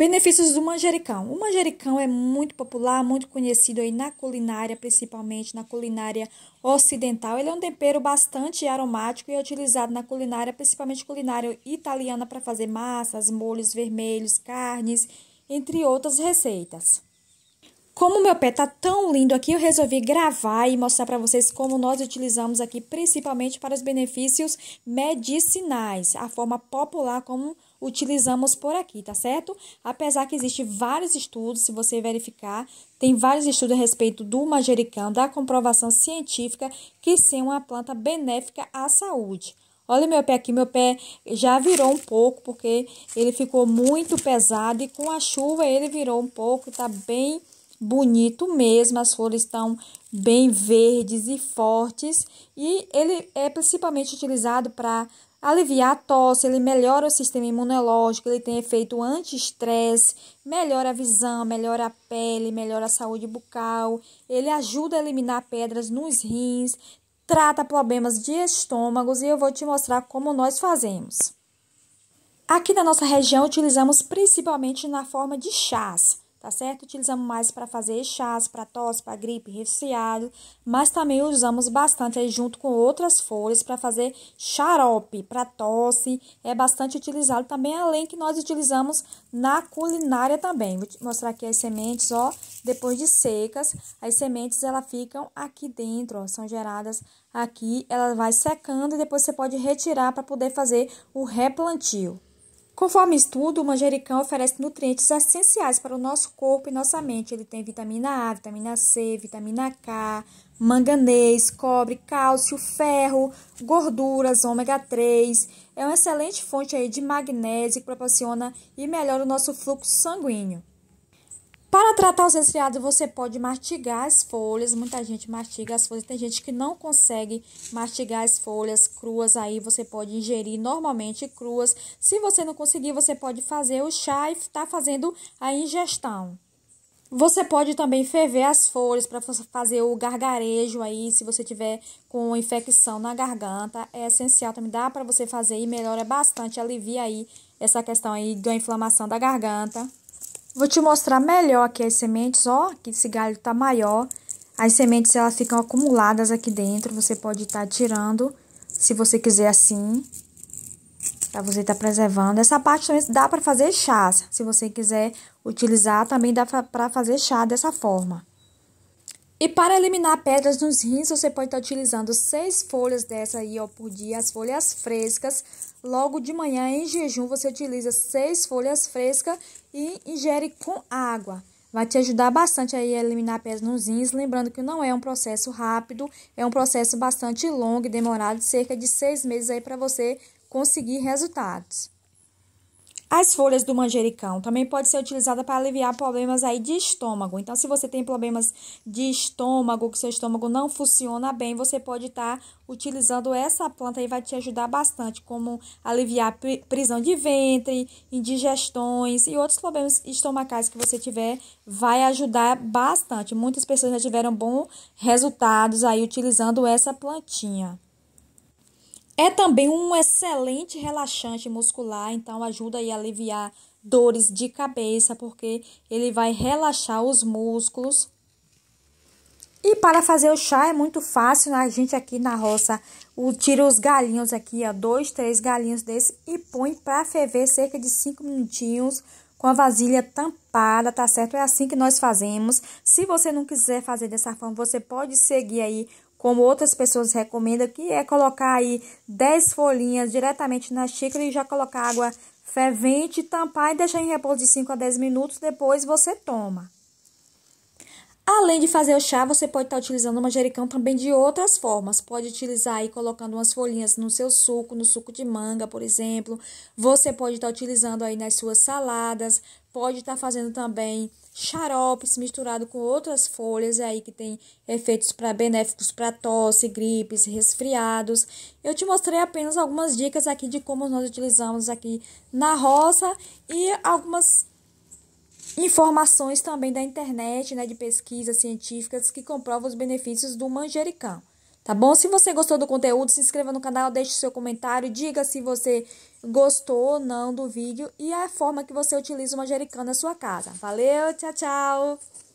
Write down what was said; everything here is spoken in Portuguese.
Benefícios do manjericão. O manjericão é muito popular, muito conhecido aí na culinária, principalmente na culinária ocidental. Ele é um tempero bastante aromático e é utilizado na culinária, principalmente culinária italiana, para fazer massas, molhos vermelhos, carnes, entre outras receitas. Como meu pé tá tão lindo aqui, eu resolvi gravar e mostrar para vocês como nós utilizamos aqui, principalmente para os benefícios medicinais, a forma popular como utilizamos por aqui, tá certo? Apesar que existem vários estudos, se você verificar, tem vários estudos a respeito do manjericão, da comprovação científica que ser uma planta benéfica à saúde. Olha meu pé aqui, meu pé já virou um pouco porque ele ficou muito pesado e com a chuva ele virou um pouco, tá bem bonito mesmo, as flores estão bem verdes e fortes e ele é principalmente utilizado para aliviar a tosse, ele melhora o sistema imunológico, ele tem efeito anti-estresse, melhora a visão, melhora a pele, melhora a saúde bucal, ele ajuda a eliminar pedras nos rins, trata problemas de estômagos e eu vou te mostrar como nós fazemos. Aqui na nossa região utilizamos principalmente na forma de chás tá certo? Utilizamos mais para fazer chás, para tosse, para gripe, resfriado, mas também usamos bastante aí junto com outras folhas para fazer xarope para tosse, é bastante utilizado também, além que nós utilizamos na culinária também. Vou mostrar aqui as sementes, ó, depois de secas, as sementes elas ficam aqui dentro, ó, são geradas aqui, ela vai secando e depois você pode retirar para poder fazer o replantio. Conforme estudo, o manjericão oferece nutrientes essenciais para o nosso corpo e nossa mente. Ele tem vitamina A, vitamina C, vitamina K, manganês, cobre, cálcio, ferro, gorduras, ômega 3. É uma excelente fonte aí de magnésio que proporciona e melhora o nosso fluxo sanguíneo. Para tratar os resfriados, você pode mastigar as folhas. Muita gente mastiga as folhas. Tem gente que não consegue mastigar as folhas cruas. Aí você pode ingerir normalmente cruas. Se você não conseguir, você pode fazer o chá e está fazendo a ingestão. Você pode também ferver as folhas para fazer o gargarejo aí, se você tiver com infecção na garganta, é essencial também dá para você fazer e melhora bastante, alivia aí essa questão aí da inflamação da garganta. Vou te mostrar melhor aqui as sementes, ó, que esse galho tá maior. As sementes, elas ficam acumuladas aqui dentro, você pode estar tá tirando, se você quiser assim, pra você estar tá preservando. Essa parte também dá pra fazer chás, se você quiser utilizar, também dá pra fazer chá dessa forma. E para eliminar pedras nos rins, você pode estar utilizando seis folhas dessa aí ó, por dia, as folhas frescas. Logo de manhã, em jejum, você utiliza seis folhas frescas e ingere com água. Vai te ajudar bastante aí a eliminar pedras nos rins. Lembrando que não é um processo rápido, é um processo bastante longo e demorado, cerca de seis meses aí para você conseguir resultados. As folhas do manjericão também pode ser utilizada para aliviar problemas aí de estômago. Então, se você tem problemas de estômago, que seu estômago não funciona bem, você pode estar tá utilizando essa planta e vai te ajudar bastante, como aliviar prisão de ventre, indigestões e outros problemas estomacais que você tiver, vai ajudar bastante. Muitas pessoas já tiveram bons resultados aí utilizando essa plantinha. É também um excelente relaxante muscular, então ajuda a aliviar dores de cabeça, porque ele vai relaxar os músculos. E para fazer o chá é muito fácil, né? a gente aqui na roça tira os galinhos aqui, ó, dois, três galinhos desse e põe para ferver cerca de cinco minutinhos com a vasilha tampada, tá certo? É assim que nós fazemos. Se você não quiser fazer dessa forma, você pode seguir aí como outras pessoas recomendam, que é colocar aí 10 folhinhas diretamente na xícara e já colocar água fervente, tampar e deixar em repouso de 5 a 10 minutos, depois você toma. Além de fazer o chá, você pode estar tá utilizando o manjericão também de outras formas. Pode utilizar aí colocando umas folhinhas no seu suco, no suco de manga, por exemplo. Você pode estar tá utilizando aí nas suas saladas. Pode estar tá fazendo também xaropes misturado com outras folhas aí que tem efeitos para benéficos para tosse, gripes, resfriados. Eu te mostrei apenas algumas dicas aqui de como nós utilizamos aqui na roça e algumas informações também da internet, né, de pesquisas científicas que comprovam os benefícios do manjericão. Tá bom? Se você gostou do conteúdo, se inscreva no canal, deixe seu comentário, diga se você gostou ou não do vídeo e a forma que você utiliza o manjericão na sua casa. Valeu, tchau, tchau!